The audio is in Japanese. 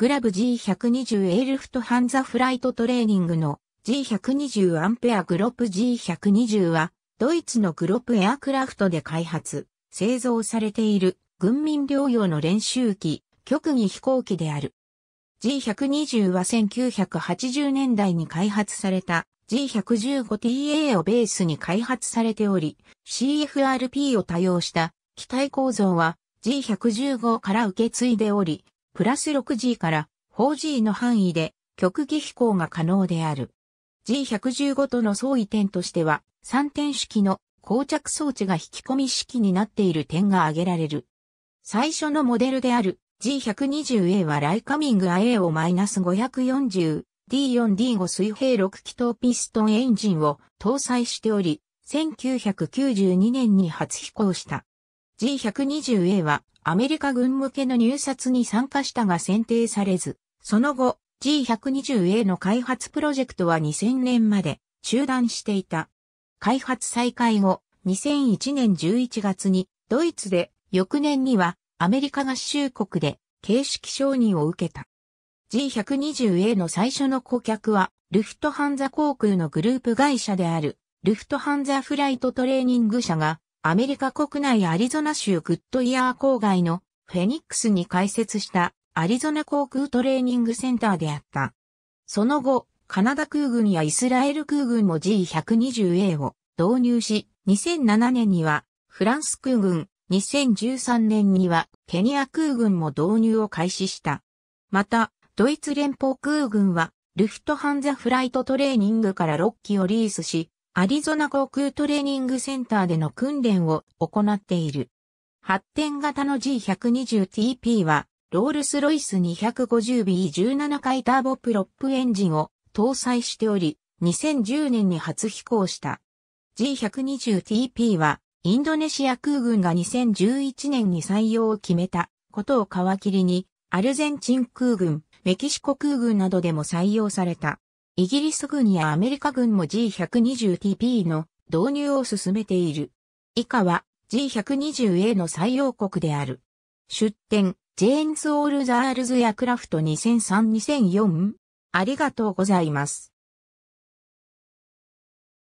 グラブ G120 エルフトハンザフライトトレーニングの G120 アンペアグロップ G120 は、ドイツのグロップエアクラフトで開発、製造されている軍民療養の練習機、極技飛行機である。G120 は1980年代に開発された G115TA をベースに開発されており、CFRP を多用した機体構造は G115 から受け継いでおり、プラス 6G から 4G の範囲で極義飛行が可能である。G115 との相違点としては、3点式の膠着装置が引き込み式になっている点が挙げられる。最初のモデルである G120A はライカミング IA をマイナス -540D4D5 水平6気筒ピストンエンジンを搭載しており、1992年に初飛行した。G120A はアメリカ軍向けの入札に参加したが選定されず、その後 G120A の開発プロジェクトは2000年まで中断していた。開発再開後、2001年11月にドイツで、翌年にはアメリカ合衆国で形式承認を受けた。G120A の最初の顧客は、ルフトハンザ航空のグループ会社である、ルフトハンザフライトトレーニング社が、アメリカ国内アリゾナ州グッドイヤー郊外のフェニックスに開設したアリゾナ航空トレーニングセンターであった。その後、カナダ空軍やイスラエル空軍も G120A を導入し、2007年にはフランス空軍、2013年にはケニア空軍も導入を開始した。また、ドイツ連邦空軍はルフトハンザフライトトレーニングから6機をリースし、アリゾナ航空トレーニングセンターでの訓練を行っている。発展型の G120TP は、ロールスロイス 250B17 回ターボプロップエンジンを搭載しており、2010年に初飛行した。G120TP は、インドネシア空軍が2011年に採用を決めたことを皮切りに、アルゼンチン空軍、メキシコ空軍などでも採用された。イギリス軍やアメリカ軍も G120TP の導入を進めている。以下は G120A の採用国である。出展、ジェーンズ・オールザールズ・エアクラフト2003-2004。ありがとうございます。